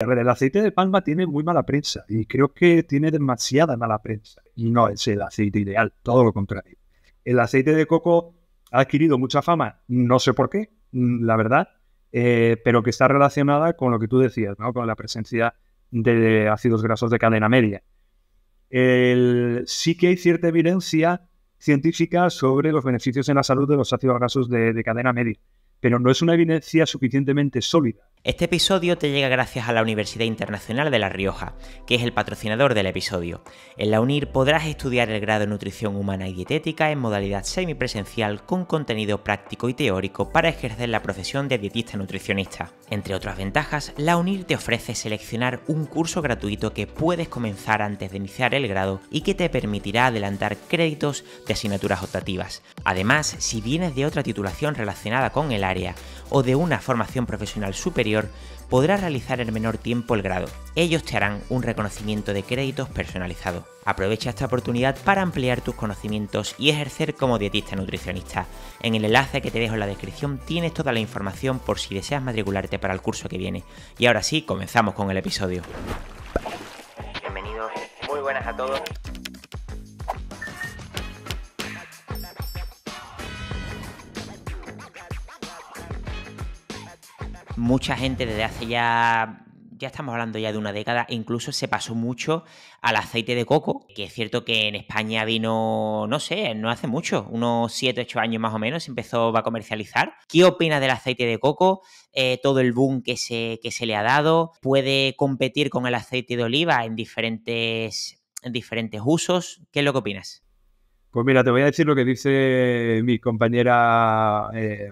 el aceite de palma tiene muy mala prensa y creo que tiene demasiada mala prensa. Y no es el aceite ideal, todo lo contrario. El aceite de coco ha adquirido mucha fama, no sé por qué, la verdad, eh, pero que está relacionada con lo que tú decías, con la presencia de ácidos grasos de cadena media. sí que hay cierta evidencia científica sobre los beneficios en la salud de los ácidos grasos de cadena media, pero no es una evidencia suficientemente sólida. Este episodio te llega gracias a la Universidad Internacional de La Rioja, que es el patrocinador del episodio. En la UNIR podrás estudiar el grado de Nutrición Humana y Dietética en modalidad semipresencial con contenido práctico y teórico para ejercer la profesión de dietista nutricionista. Entre otras ventajas, la UNIR te ofrece seleccionar un curso gratuito que puedes comenzar antes de iniciar el grado y que te permitirá adelantar créditos de asignaturas optativas. Además, si vienes de otra titulación relacionada con el área o de una formación profesional superior, podrás realizar en menor tiempo el grado. Ellos te harán un reconocimiento de créditos personalizado. Aprovecha esta oportunidad para ampliar tus conocimientos y ejercer como dietista nutricionista. En el enlace que te dejo en la descripción tienes toda la información por si deseas matricularte para el curso que viene. Y ahora sí, comenzamos con el episodio. Bienvenidos, muy buenas a todos mucha gente desde hace ya ya estamos hablando ya de una década, incluso se pasó mucho al aceite de coco, que es cierto que en España vino, no sé, no hace mucho, unos 7, 8 años más o menos, empezó a comercializar. ¿Qué opinas del aceite de coco? Eh, todo el boom que se, que se le ha dado, puede competir con el aceite de oliva en diferentes, en diferentes usos. ¿Qué es lo que opinas? Pues mira, te voy a decir lo que dice mi compañera eh,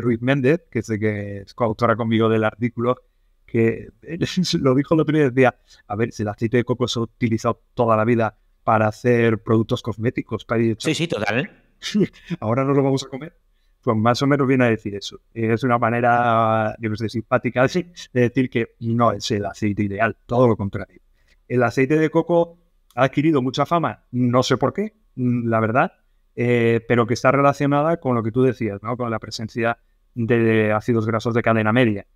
Ruiz Méndez, que sé que es coautora conmigo del artículo, que lo dijo el otro día, decía, a ver, si el aceite de coco se ha utilizado toda la vida para hacer productos cosméticos. Para sí, sí, total. Ahora no lo vamos a comer. Pues más o menos viene a decir eso. Es una manera, yo no sé, simpática de decir que no es el aceite ideal, todo lo contrario. El aceite de coco ha adquirido mucha fama, no sé por qué, Mm, la verdad, eh, pero que está relacionada con lo que tú decías, ¿no? con la presencia de ácidos grasos de cadena media.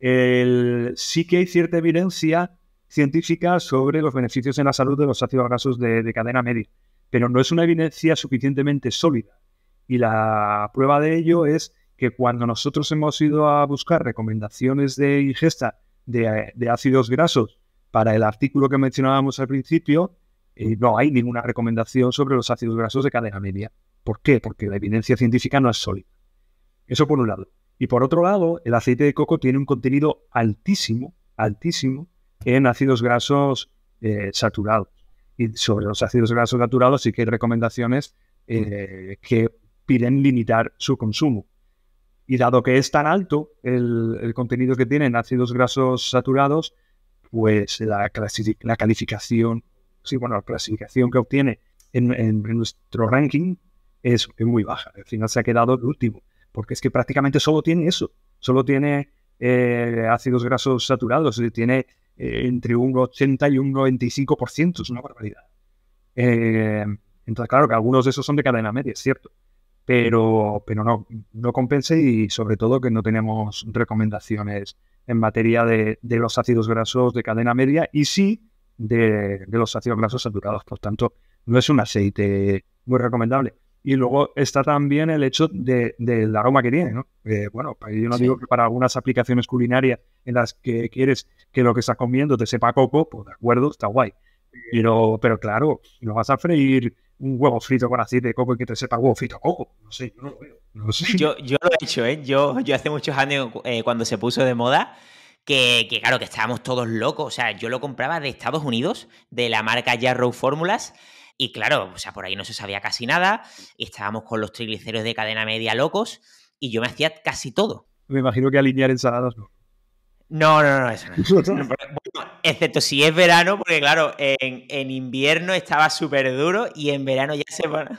sí que hay cierta evidencia científica sobre los beneficios en la salud de los ácidos grasos de, cadena media, pero no es una evidencia suficientemente sólida. Y la prueba de ello es que cuando nosotros hemos ido a buscar recomendaciones de ingesta de ácidos grasos para el artículo que mencionábamos al principio, eh, no hay ninguna recomendación sobre los ácidos grasos de cadena media. ¿Por qué? Porque la evidencia científica no es sólida. Eso por un lado. Y por otro lado, el aceite de coco tiene un contenido altísimo, altísimo, en ácidos grasos eh, saturados. Y sobre los ácidos grasos saturados sí que hay recomendaciones eh, que piden limitar su consumo. Y dado que es tan alto el, contenido que tiene en ácidos grasos saturados, pues la calificación sí, bueno, la clasificación que obtiene en, nuestro ranking es, muy baja. Al final se ha quedado el último, porque es que prácticamente solo tiene eso, solo tiene eh, ácidos grasos saturados, tiene eh, entre un 80 y un 95%, es una barbaridad. Eh, entonces, claro que algunos de esos son de cadena media, es cierto, pero, pero no, no compense y sobre todo que no tenemos recomendaciones en materia de los ácidos grasos de cadena media y sí de, los ácidos grasos saturados. Por tanto, no es un aceite muy recomendable. Y luego está también el hecho del aroma que tiene, eh, bueno, pues yo no digo que para algunas aplicaciones culinarias en las que quieres que lo que estás comiendo te sepa coco, pues de acuerdo, está guay. Pero, pero claro, no vas a freír un huevo frito con aceite de coco y que te sepa huevo frito coco. No sé, yo no lo veo. yo, lo he hecho, ¿eh? Yo, yo hace muchos años, eh, cuando se puso de moda, que, claro, que estábamos todos locos. O sea, yo lo compraba de Estados Unidos, de la marca Yarrow Fórmulas. Y claro, o sea, por ahí no se sabía casi nada. Y estábamos con los triglicéridos de cadena media locos. Y yo me hacía casi todo. Me imagino que alinear ensaladas no. No, no, no, eso no. excepto si es verano, porque claro, en, en invierno estaba súper duro y en verano ya se. van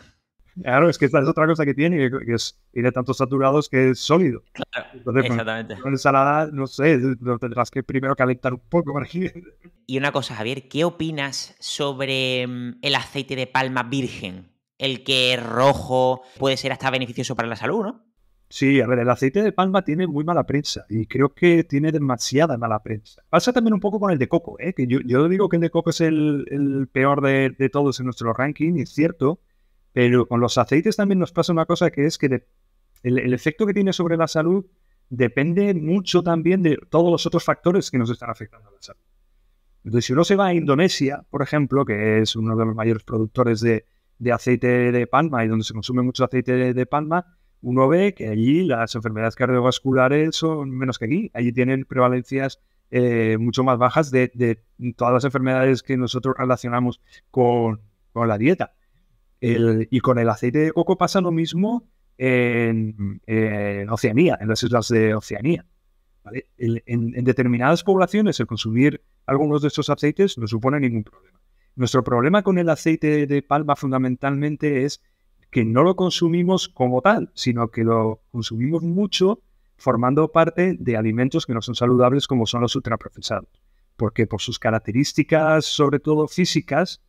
Claro, es que esta es otra cosa que tiene, que es, tiene tantos saturados que es sólido. Claro, pues, exactamente. Con, ensalada, no sé, lo tendrás que primero calentar un poco para Y una cosa, Javier, ¿qué opinas sobre mm, el aceite de palma virgen? El que es rojo puede ser hasta beneficioso para la salud, ¿no? Sí, a ver, el aceite de palma tiene muy mala prensa y creo que tiene demasiada mala prensa. Pasa también un poco con el de coco, ¿eh? que yo, digo que el de coco es el, peor de todos en nuestro ranking, es cierto, pero con los aceites también nos pasa una cosa que es que el, efecto que tiene sobre la salud depende mucho también de todos los otros factores que nos están afectando a la salud. Entonces, si uno se va a Indonesia, por ejemplo, que es uno de los mayores productores de, aceite de palma y donde se consume mucho aceite de, palma, uno ve que allí las enfermedades cardiovasculares son menos que aquí. Allí tienen prevalencias eh, mucho más bajas de, todas las enfermedades que nosotros relacionamos con, la dieta y con el aceite de coco pasa lo mismo en, Oceanía, en las islas de Oceanía. en, en, determinadas poblaciones el consumir algunos de estos aceites no supone ningún problema. Nuestro problema con el aceite de palma fundamentalmente es que no lo consumimos como tal, sino que lo consumimos mucho formando parte de alimentos que no son saludables como son los ultraprocesados, porque por sus características, sobre todo físicas,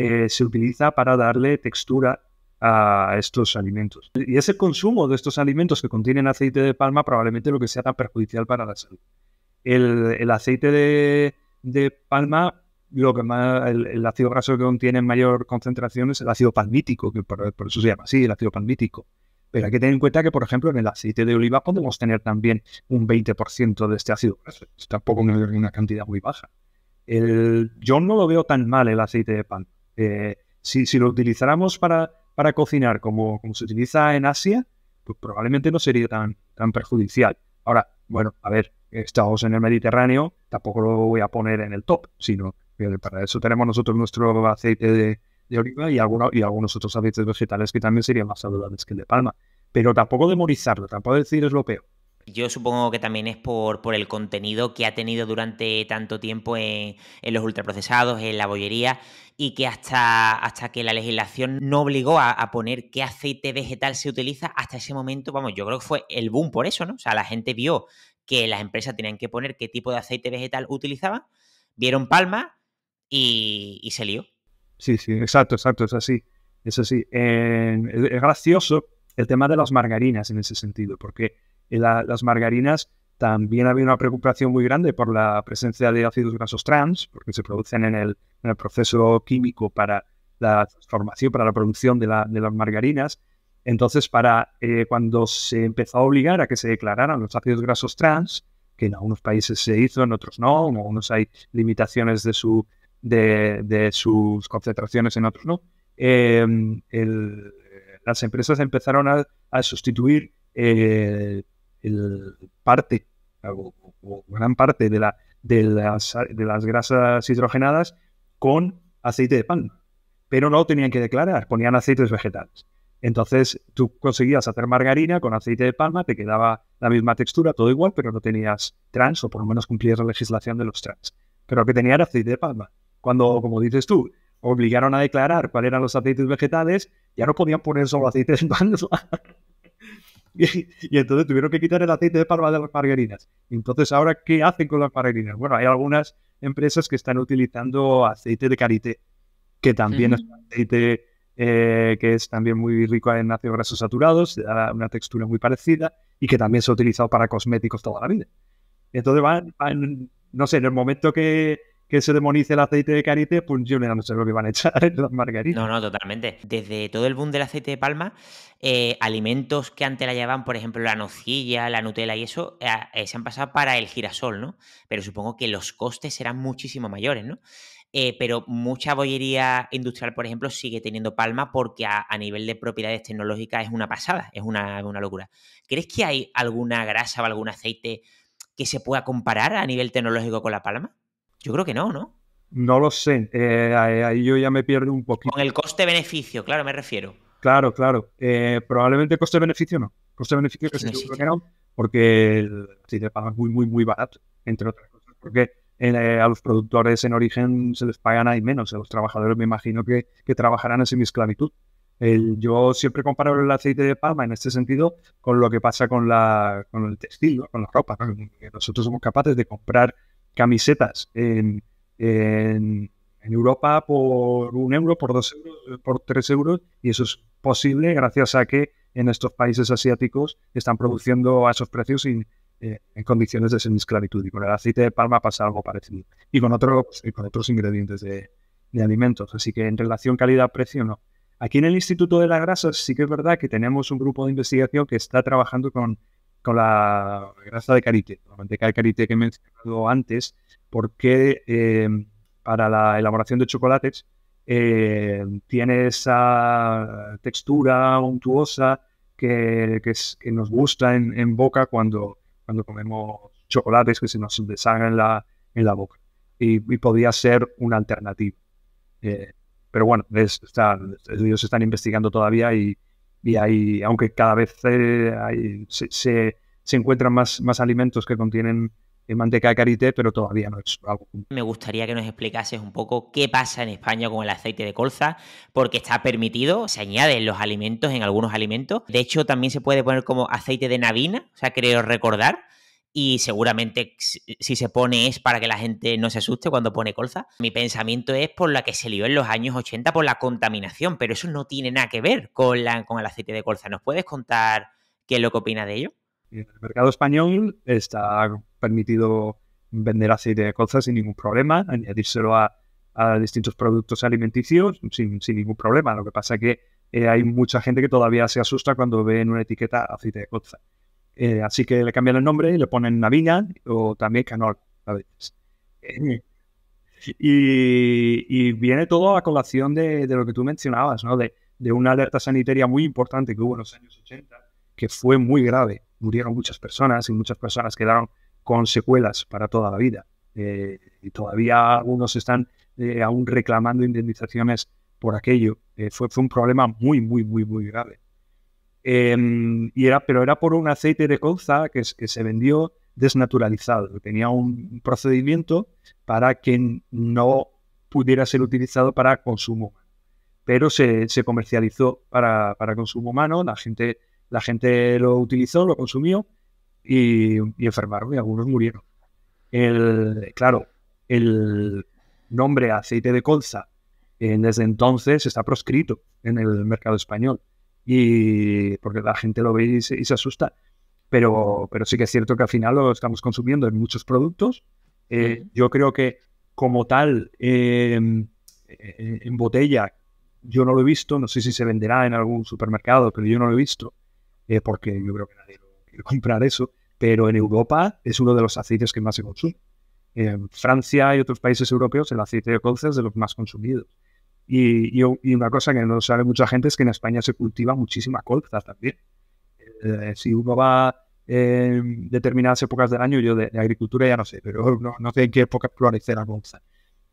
eh, se utiliza para darle textura a estos alimentos. Y es el consumo de estos alimentos que contienen aceite de palma probablemente lo que sea tan perjudicial para la salud. El, aceite de, palma, lo que más, el, ácido graso que contiene mayor concentración es el ácido palmítico, que por, eso se llama así, el ácido palmítico. Pero hay que tener en cuenta que, por ejemplo, en el aceite de oliva podemos tener también un 20% de este ácido graso. Tampoco en una cantidad muy baja. yo no lo veo tan mal el aceite de palma. Eh, si, lo utilizáramos para, para cocinar como, como, se utiliza en Asia, pues probablemente no sería tan, tan perjudicial. Ahora, bueno, a ver, estamos en el Mediterráneo, tampoco lo voy a poner en el top, sino que para eso tenemos nosotros nuestro aceite de, oliva y, y algunos otros aceites vegetales que también serían más saludables que el de palma. Pero tampoco demonizarlo, tampoco decir es lo peor. Yo supongo que también es por, por el contenido que ha tenido durante tanto tiempo en, en los ultraprocesados, en la bollería, y que hasta, hasta que la legislación no obligó a, poner qué aceite vegetal se utiliza, hasta ese momento, vamos, yo creo que fue el boom por eso, ¿no? O sea, la gente vio que las empresas tenían que poner qué tipo de aceite vegetal utilizaban, vieron palma y, se lió. Sí, sí, exacto, exacto, es así. Es así. es gracioso el tema de las margarinas en ese sentido, porque las margarinas, también había una preocupación muy grande por la presencia de ácidos grasos trans, porque se producen en el, proceso químico para la transformación, para la producción de, las margarinas. Entonces, para eh, cuando se empezó a obligar a que se declararan los ácidos grasos trans, que en algunos países se hizo, en otros no, en algunos hay limitaciones de, su, de, sus concentraciones, en otros no, em, las empresas empezaron a, sustituir eh, el parte gran parte de, las, grasas hidrogenadas con aceite de palma. Pero no lo tenían que declarar, ponían aceites vegetales. Entonces tú conseguías hacer margarina con aceite de palma, te quedaba la misma textura, todo igual, pero no tenías trans, o por lo menos cumplías la legislación de los trans. Pero lo que tenía era aceite de palma. Cuando, como dices tú, obligaron a declarar cuáles eran los aceites vegetales, ya no podían poner solo aceite de palma. Y, entonces tuvieron que quitar el aceite de palma de las margarinas. Entonces, ahora, ¿qué hacen con las margarinas? Bueno, hay algunas empresas que están utilizando aceite de karité, que también es un aceite eh, que es también muy rico en ácidos grasos saturados, da una textura muy parecida y que también se ha utilizado para cosméticos toda la vida. Entonces, van no sé, en el momento que que se demonice el aceite de carité, pues yo no sé lo que van a echar las margaritas. No, no, totalmente. Desde todo el boom del aceite de palma, eh, alimentos que antes la llevaban, por ejemplo, la nocilla, la Nutella y eso, eh, eh, se han pasado para el girasol, ¿no? Pero supongo que los costes serán muchísimo mayores, ¿no? pero mucha bollería industrial, por ejemplo, sigue teniendo palma porque a, nivel de propiedades tecnológicas es una pasada, es una, una, locura. ¿Crees que hay alguna grasa o algún aceite que se pueda comparar a nivel tecnológico con la palma? Yo creo que no, ¿no? No lo sé. Eh, ahí yo ya me pierdo un poquito. Con el coste-beneficio, claro, me refiero. Claro, claro. Eh, probablemente coste-beneficio no. Coste-beneficio que sí, creo que no, porque de palma es muy, muy, muy barato, entre otras cosas. Porque eh, a los productores en origen se les pagan ahí menos. A los trabajadores me imagino que, trabajarán en semi-esclavitud. yo siempre comparo el aceite de palma en este sentido con lo que pasa con, la, con el textil, con la ropa. Nosotros somos capaces de comprar camisetas en, Europa por un euro, por dos euros, por tres euros, y eso es posible gracias a que en estos países asiáticos están produciendo a esos precios eh, en condiciones de semisclavitud Y con el aceite de palma pasa algo parecido. Y con, otros pues, eh, con otros ingredientes de, de alimentos. Así que en relación calidad-precio, no. Aquí en el Instituto de la Grasa sí que es verdad que tenemos un grupo de investigación que está trabajando con la grasa de karité, la manteca de karité que he mencionado antes, porque em, para la elaboración de chocolates em, tiene esa textura untuosa que, nos gusta en, boca cuando, cuando comemos chocolates que se nos deshagan en la, en la boca. Y, y podría ser una alternativa. Eh, pero bueno, es, ellos están investigando todavía y, y hay, aunque cada vez eh, hay, se, se, encuentran más, más alimentos que contienen eh, manteca de karité, pero todavía no es algo. Me gustaría que nos explicases un poco qué pasa en España con el aceite de colza, porque está permitido, se añaden los alimentos, en algunos alimentos. De hecho, también se puede poner como aceite de navina, o sea, creo recordar y seguramente si se pone es para que la gente no se asuste cuando pone colza. Mi pensamiento es por la que se lió en los años 80 por la contaminación, pero eso no tiene nada que ver con, el aceite de colza. ¿Nos puedes contar qué es lo que opina de ello? En el mercado español está permitido vender aceite de colza sin ningún problema, añadírselo a, distintos productos alimenticios sin, ningún problema. Lo que pasa es que eh, hay mucha gente que todavía se asusta cuando ve en una etiqueta aceite de colza. Eh, así que le cambian el nombre y le ponen Navina o también canor y, viene todo a colación de, lo que tú mencionabas, de, una alerta sanitaria muy importante que hubo en los años 80, que fue muy grave. Murieron muchas personas y muchas personas quedaron con secuelas para toda la vida. Eh, y todavía algunos están eh, aún reclamando indemnizaciones por aquello. fue un problema muy, muy, muy, muy grave. Em, y era, pero era por un aceite de colza que, que se vendió desnaturalizado. Tenía un procedimiento para que no pudiera ser utilizado para consumo pero se, comercializó para, consumo humano, la gente, la gente lo utilizó, lo consumió y, enfermaron y algunos murieron. El, claro, el nombre aceite de colza desde entonces está proscrito en el mercado español y porque la gente lo ve y se, asusta. Pero, pero sí que es cierto que al final lo estamos consumiendo en muchos productos. Eh, yo creo que como tal, em, eh, en, botella, yo no lo he visto, no sé si se venderá en algún supermercado, pero yo no lo he visto, eh, porque yo creo que nadie lo quiere comprar eso, pero en Europa es uno de los aceites que más se consume. En Francia y otros países europeos el aceite de colza es de los más consumidos. Y, una cosa que no sabe mucha gente es que en España se cultiva muchísima colza también. Eh, si uno va en determinadas épocas del año, yo de, agricultura ya no sé, pero no, sé en qué época florece la colza.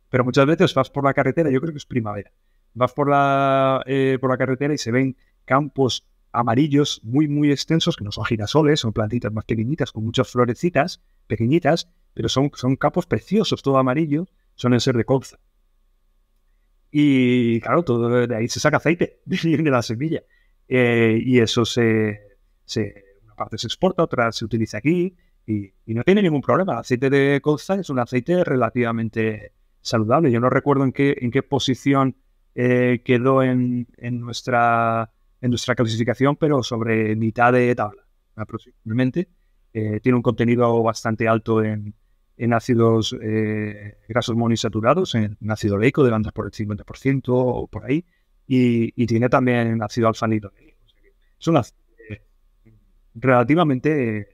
Pero muchas veces vas por la carretera, yo creo que es primavera, vas por la, eh, por la carretera y se ven campos amarillos muy, muy extensos, que no son girasoles, son plantitas más pequeñitas, con muchas florecitas pequeñitas, pero son, son campos preciosos, todo amarillo, son el ser de colza. Y claro, todo de ahí se saca aceite de la semilla. Eh, y eso se, una parte se exporta, otra se utiliza aquí y, no tiene ningún problema. El aceite de colza es un aceite relativamente saludable. Yo no recuerdo en qué, en qué posición eh, quedó en, nuestra, en nuestra clasificación, pero sobre mitad de tabla aproximadamente. Eh, tiene un contenido bastante alto en, en ácidos eh, grasos monoinsaturados, en, ácido oleico de bandas por el 50% o por ahí, y, tiene también ácido alfanito. Es un ácido eh, relativamente eh,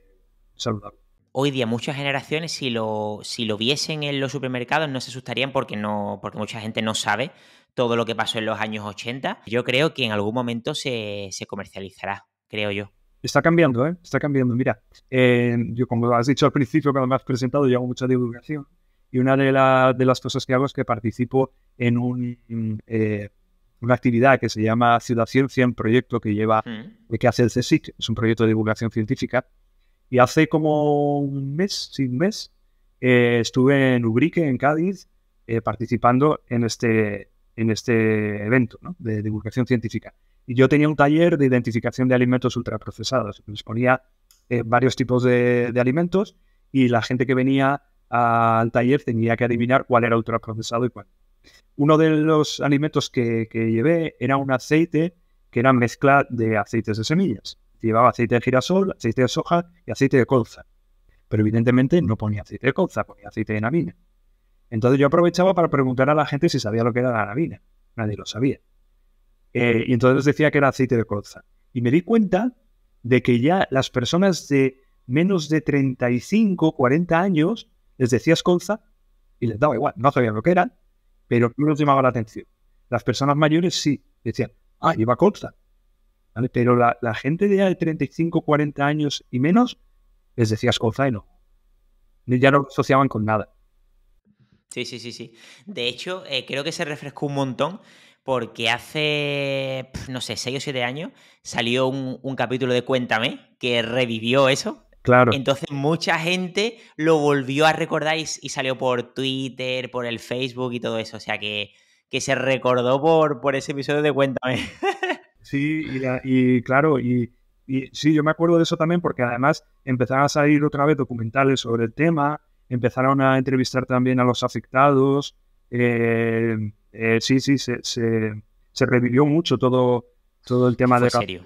saludable. Hoy día muchas generaciones si lo, si lo viesen en los supermercados no se asustarían porque, no, porque mucha gente no sabe todo lo que pasó en los años 80. Yo creo que en algún momento se, se comercializará, creo yo. Está cambiando, ¿eh? Está cambiando. Mira, eh, yo como has dicho al principio cuando me has presentado, yo hago mucha divulgación y una de, las cosas que hago es que participo en un, eh, una actividad que se llama Ciudad Ciencia, un proyecto que lleva, mm. que hace el CSIC, es un proyecto de divulgación científica. Y hace como un mes, sí, mes, eh, estuve en Ubrique, en Cádiz, participando en este, en este evento de divulgación científica. Y yo tenía un taller de identificación de alimentos ultraprocesados. Les ponía eh, varios tipos de, alimentos y la gente que venía al taller tenía que adivinar cuál era ultraprocesado y cuál. Uno de los alimentos que, llevé era un aceite que era mezcla de aceites de semillas. Llevaba aceite de girasol, aceite de soja y aceite de colza. Pero evidentemente no ponía aceite de colza, ponía aceite de navina. Entonces yo aprovechaba para preguntar a la gente si sabía lo que era la navina. Nadie lo sabía. Eh, y entonces decía que era aceite de colza. Y me di cuenta de que ya las personas de menos de 35, 40 años, les decías colza y les daba igual, no sabían lo que eran, pero no les llamaba la atención. Las personas mayores sí, decían, ah, lleva colza. Pero la, gente de de 35, 40 años y menos, les decías colza y no. Ya no asociaban con nada. Sí, sí, sí, sí. De hecho, eh, creo que se refrescó un montón porque hace, no sé, seis o siete años salió un, capítulo de Cuéntame que revivió eso. Claro. Entonces mucha gente lo volvió a recordar y, salió por Twitter, por el Facebook y todo eso. O sea que, se recordó por, por ese episodio de Cuéntame. Sí, y, claro, y, sí, yo me acuerdo de eso también porque además empezaron a salir otra vez documentales sobre el tema, empezaron a entrevistar también a los afectados. Eh, eh, sí, sí, se, revivió mucho todo, todo el tema de serio.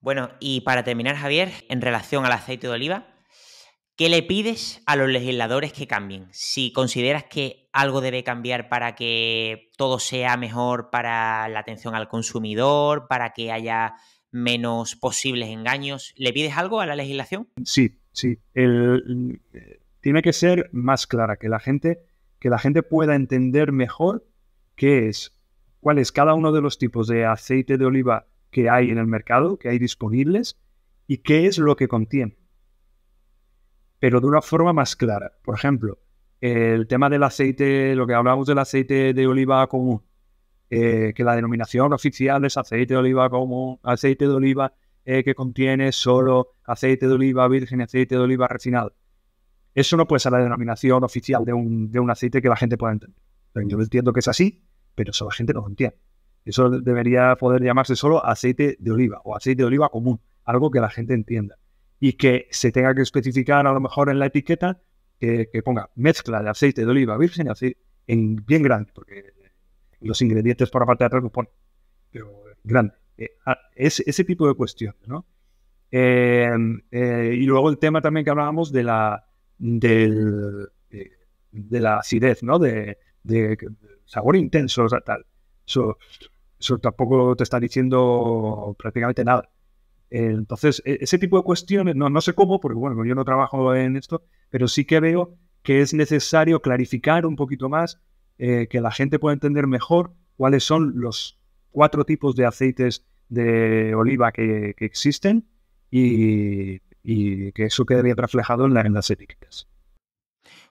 Bueno, y para terminar, Javier, en relación al aceite de oliva, ¿qué le pides a los legisladores que cambien? Si consideras que algo debe cambiar para que todo sea mejor para la atención al consumidor, para que haya menos posibles engaños, ¿le pides algo a la legislación? Sí, sí. Eh, tiene que ser más clara, que la gente que la gente pueda entender mejor qué es, cuál es cada uno de los tipos de aceite de oliva que hay en el mercado, que hay disponibles, y qué es lo que contiene. Pero de una forma más clara. Por ejemplo, el tema del aceite, lo que hablamos del aceite de oliva común, eh, que la denominación oficial es aceite de oliva común, aceite de oliva eh, que contiene solo aceite de oliva virgen, aceite de oliva refinado. Eso no puede ser la denominación oficial de un, aceite que la gente pueda entender. yo entiendo que es así, pero solo la gente no lo entiende. Eso debería poder llamarse solo aceite de oliva o aceite de oliva común, algo que la gente entienda. Y que se tenga que especificar a lo mejor en la etiqueta que, ponga mezcla de aceite de oliva virgen aceite, en bien grande, porque los ingredientes por la parte de atrás lo ponen, pero grande. Eh, es, ese tipo de cuestiones, ¿no? Eh, eh, y luego el tema también que hablábamos de la, eh, de, la acidez, ¿no? De, sabor intenso, o tal. Eso, tampoco te está diciendo prácticamente nada. Entonces, e-, ese tipo de cuestiones, no, no sé cómo, porque bueno, yo no trabajo en esto, pero sí que veo que es necesario clarificar un poquito más, eh, que la gente pueda entender mejor cuáles son los cuatro tipos de aceites de oliva que, que existen y, y que eso quedaría reflejado en, las etiquetas.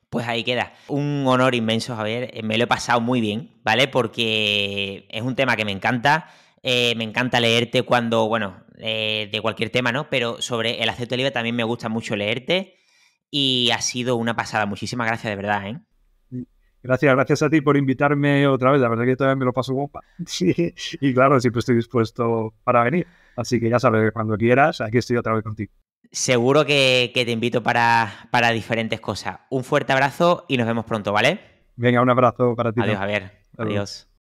Pues ahí queda. Un honor inmenso, Javier. Eh, me lo he pasado muy bien, ¿vale? Porque es un tema que me encanta. Eh, me encanta leerte cuando, bueno, eh, de cualquier tema, ¿no? Pero sobre el aceite de oliva también me gusta mucho leerte. Y ha sido una pasada. Muchísimas gracias, de verdad, ¿eh? Gracias, gracias a ti por invitarme otra vez. La verdad que todavía me lo paso guapa. y claro, siempre estoy dispuesto para venir. Así que ya sabes, cuando quieras, aquí estoy otra vez contigo. Seguro que, te invito para, para, diferentes cosas. Un fuerte abrazo y nos vemos pronto, ¿vale? Venga, un abrazo para ti. Adiós, Javier. ver, Adiós.